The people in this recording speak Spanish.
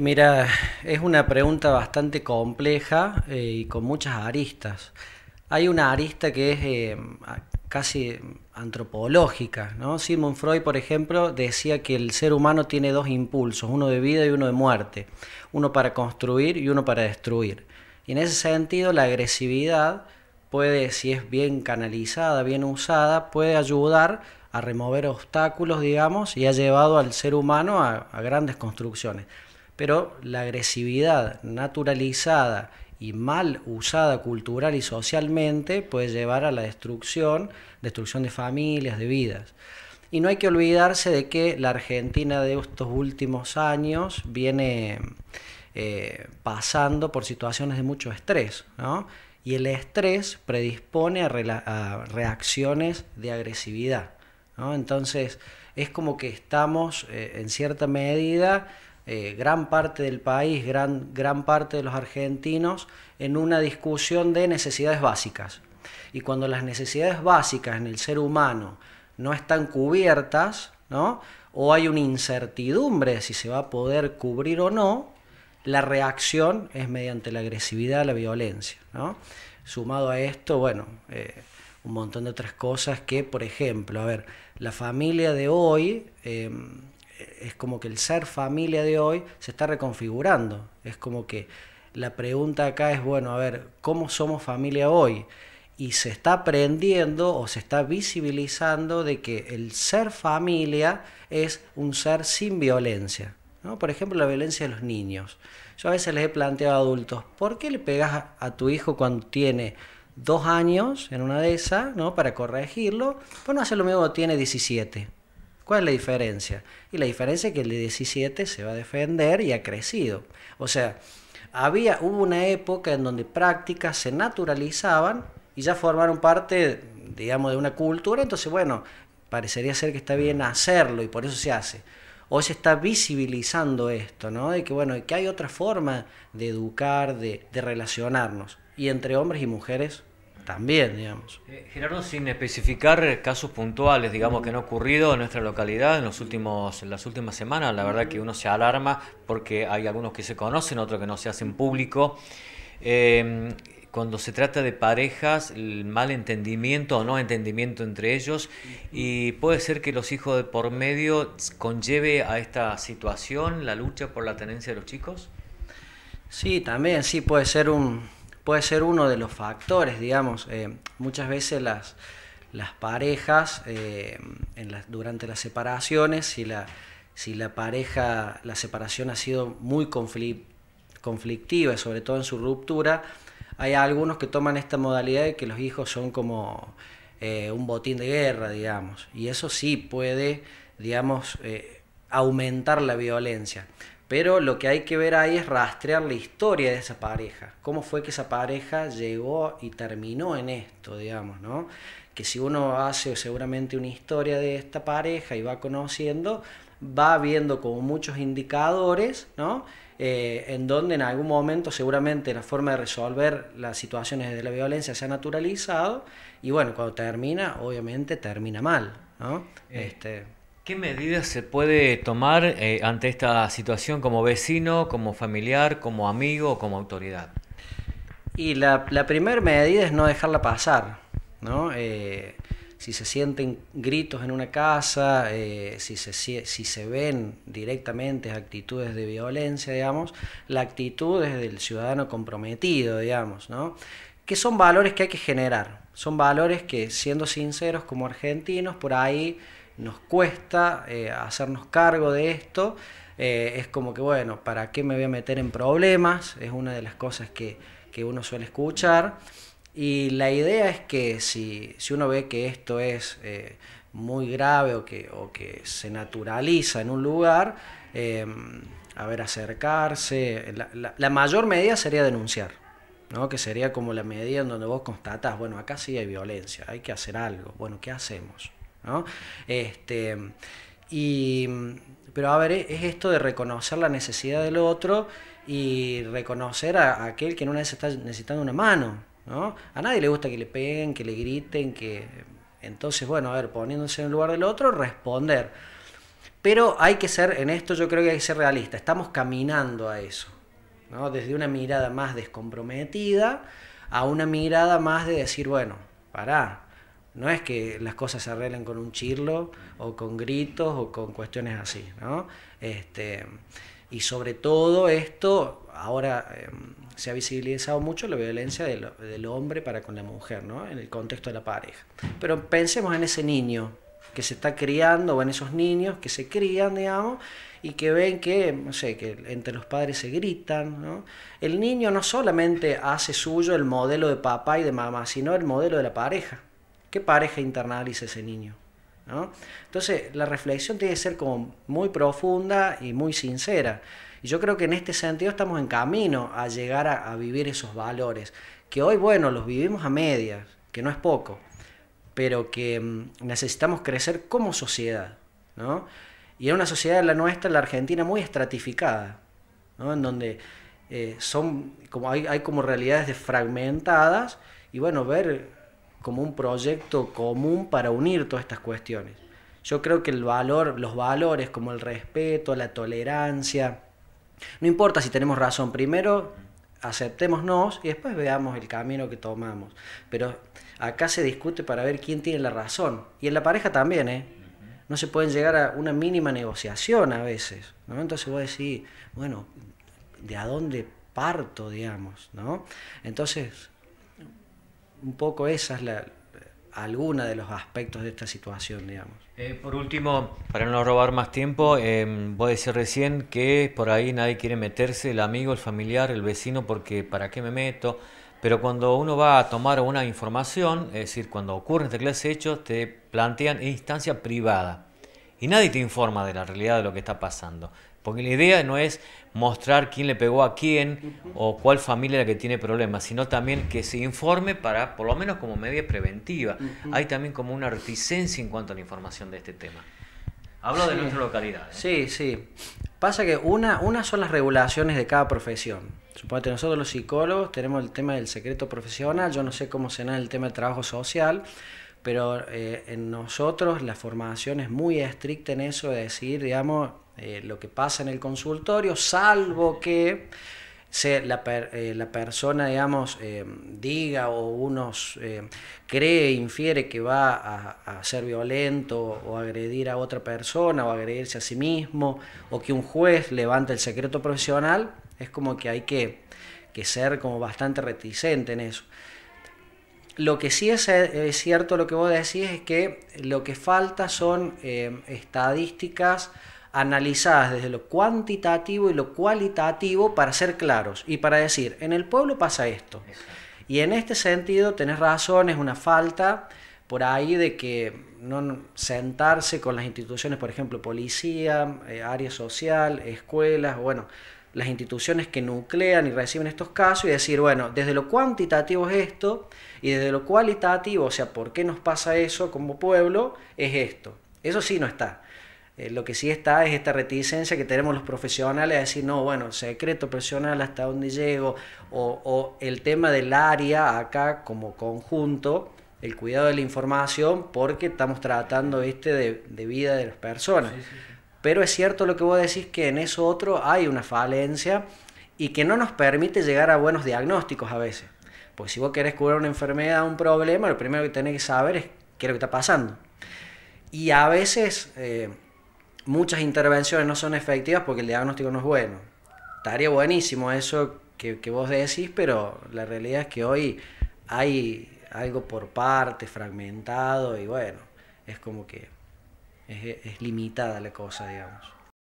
Mira, es una pregunta bastante compleja eh, y con muchas aristas. Hay una arista que es eh, casi antropológica, ¿no? Sigmund Freud, por ejemplo, decía que el ser humano tiene dos impulsos, uno de vida y uno de muerte, uno para construir y uno para destruir. Y en ese sentido, la agresividad puede, si es bien canalizada, bien usada, puede ayudar a remover obstáculos, digamos, y ha llevado al ser humano a grandes construcciones pero la agresividad naturalizada y mal usada cultural y socialmente puede llevar a la destrucción, destrucción de familias, de vidas. Y no hay que olvidarse de que la Argentina de estos últimos años viene eh, pasando por situaciones de mucho estrés, ¿no? Y el estrés predispone a, reacciones de agresividad, Entonces es como que estamos eh, en cierta medida eh, gran parte del país, gran, gran parte de los argentinos, en una discusión de necesidades básicas. Y cuando las necesidades básicas en el ser humano no están cubiertas, ¿no? o hay una incertidumbre de si se va a poder cubrir o no, la reacción es mediante la agresividad, la violencia. ¿no? Sumado a esto, bueno, eh, un montón de otras cosas que, por ejemplo, a ver, la familia de hoy... Eh, es como que el ser familia de hoy se está reconfigurando. Es como que la pregunta acá es, bueno, a ver, ¿cómo somos familia hoy? Y se está aprendiendo o se está visibilizando de que el ser familia es un ser sin violencia. Por ejemplo, la violencia de los niños. Yo a veces les he planteado a adultos, ¿por qué le pegas a tu hijo cuando tiene dos años en una de esas, ¿no? para corregirlo? Pues no hace lo mismo cuando tiene 17. ¿Cuál es la diferencia? Y la diferencia es que el de 17 se va a defender y ha crecido. O sea, había, hubo una época en donde prácticas se naturalizaban y ya formaron parte, digamos, de una cultura, entonces, bueno, parecería ser que está bien mm. hacerlo y por eso se hace. Hoy se está visibilizando esto, ¿no? De que, bueno, que hay otra forma de educar, de, de relacionarnos, y entre hombres y mujeres también, digamos. Eh, Gerardo, sin especificar casos puntuales, digamos, que no han ocurrido en nuestra localidad en, los últimos, en las últimas semanas, la verdad que uno se alarma porque hay algunos que se conocen, otros que no se hacen público. Em, cuando se trata de parejas, el mal entendimiento o no entendimiento entre ellos, y puede ser que los hijos de por medio conlleve a esta situación la lucha por la tenencia de los chicos. Sí, también, sí, puede ser un, puede ser uno de los factores, digamos. Eh, muchas veces las, parejas, eh, en durante las separaciones, si la, si la pareja, la separación ha sido muy conflictiva, sobre todo en su ruptura, hay algunos que toman esta modalidad de que los hijos son como eh, un botín de guerra, digamos. Y eso sí puede, digamos, aumentar la violencia. Pero lo que hay que ver ahí es rastrear la historia de esa pareja. ¿Cómo fue que esa pareja llegó y terminó en esto, digamos, ¿no? Que si uno hace seguramente una historia de esta pareja y va conociendo, va viendo como muchos indicadores, ¿no? Eh, en donde en algún momento seguramente la forma de resolver las situaciones de la violencia se ha naturalizado y bueno, cuando termina, obviamente termina mal, ¿no? Eh, este... ¿Qué medidas se puede tomar eh, ante esta situación como vecino, como familiar, como amigo como autoridad? Y la, primera medida es no dejarla pasar, ¿no? Eh, si se sienten gritos en una casa, eh, si, se, si se ven directamente actitudes de violencia, digamos, la actitud es del ciudadano comprometido, digamos, ¿no? Que son valores que hay que generar, son valores que, siendo sinceros como argentinos, por ahí nos cuesta eh, hacernos cargo de esto. Eh, es como que, bueno, ¿para qué me voy a meter en problemas? Es una de las cosas que, que uno suele escuchar. Y la idea es que si, uno ve que esto es eh, muy grave o que, o que se naturaliza en un lugar, a ver, acercarse. La, la, mayor medida sería denunciar, ¿no? que sería como la medida en donde vos constatas bueno, acá sí hay violencia, hay que hacer algo. Bueno, ¿qué hacemos? ¿no? Este, y, pero a ver, es esto de reconocer la necesidad del otro y reconocer a, aquel que en una vez está necesitando una mano. ¿no? A nadie le gusta que le peguen, que le griten, que... Entonces, bueno, a ver, poniéndose en el lugar del otro, responder. Pero hay que ser, en esto yo creo que hay que ser realista, estamos caminando a eso, ¿no? Desde una mirada más descomprometida a una mirada más de decir, bueno, pará, no es que las cosas se arreglen con un chirlo o con gritos o con cuestiones así, ¿no? Este, y sobre todo esto, ahora em, se ha visibilizado mucho la violencia del, del, hombre para con la mujer, ¿no? En el contexto de la pareja. Pero pensemos en ese niño que se está criando, o en esos niños que se crían, digamos, y que ven que, no sé, que entre los padres se gritan, ¿no? El niño no solamente hace suyo el modelo de papá y de mamá, sino el modelo de la pareja. ¿Qué pareja internaliza ese niño? Entonces, la reflexión tiene que ser como muy profunda y muy sincera. Y yo creo que en este sentido estamos en camino a llegar a, vivir esos valores, que hoy, bueno, los vivimos a medias, que no es poco, pero que mm, necesitamos crecer como sociedad. Y en una sociedad la nuestra, la Argentina, muy estratificada, en donde eh, son, como hay, como realidades fragmentadas, y bueno, ver como un proyecto común para unir todas estas cuestiones. Yo creo que el valor, los valores como el respeto, la tolerancia, no importa si tenemos razón, primero aceptémonos y después veamos el camino que tomamos. Pero acá se discute para ver quién tiene la razón. Y en la pareja también, ¿eh? No se pueden llegar a una mínima negociación a veces, Entonces voy a decir, bueno, ¿de a dónde parto, digamos, ¿no? Entonces, un poco esa es la, alguna de los aspectos de esta situación, digamos. Eh, por último, para no robar más tiempo, em, voy a decir recién que por ahí nadie quiere meterse, el amigo, el familiar, el vecino, porque ¿para qué me meto? Pero cuando uno va a tomar una información, es decir, cuando ocurre este clase de hechos, te plantean instancia privada y nadie te informa de la realidad de lo que está pasando. Porque la idea no es mostrar quién le pegó a quién o cuál familia es la que tiene problemas, sino también que se informe para, por lo menos como media preventiva. Hay también como una reticencia en cuanto a la información de este tema. Hablo de nuestra localidad. ¿eh? Sí, sí. Pasa que una, son las regulaciones de cada profesión. Suponete, nosotros los psicólogos tenemos el tema del secreto profesional, yo no sé cómo se será el tema del trabajo social, pero eh, en nosotros la formación es muy estricta en eso de decir, digamos, eh, lo que pasa en el consultorio, salvo que se, la, eh, la, persona, digamos, eh, diga o unos cree, infiere que va a, ser violento o agredir a otra persona o agredirse a sí mismo, o que un juez levante el secreto profesional, es como que hay que, ser como bastante reticente en eso. Lo que sí es, es, cierto, lo que vos decís, es que lo que falta son estadísticas analizadas desde lo cuantitativo y lo cualitativo para ser claros y para decir, en el pueblo pasa esto. Y en este sentido tenés razón, es una falta por ahí de que no sentarse con las instituciones, por ejemplo, policía, eh, área social, escuelas, bueno, las instituciones que nuclean y reciben estos casos y decir, bueno, desde lo cuantitativo es esto y desde lo cualitativo, o sea, ¿por qué nos pasa eso como pueblo? Es esto. Eso sí no está. Eh, lo que sí está es esta reticencia que tenemos los profesionales a decir, no, bueno, secreto personal hasta donde llego, o, el tema del área acá como conjunto, el cuidado de la información, porque estamos tratando este de, vida de las personas. Pero es cierto lo que vos decís que en eso otro hay una falencia y que no nos permite llegar a buenos diagnósticos a veces. Pues si vos querés curar una enfermedad, un problema, lo primero que tenés que saber es qué es lo que está pasando. Y a veces eh, muchas intervenciones no son efectivas porque el diagnóstico no es bueno. Estaría buenísimo eso que, vos decís, pero la realidad es que hoy hay algo por parte, fragmentado, y bueno, es como que es limitada la cosa, digamos.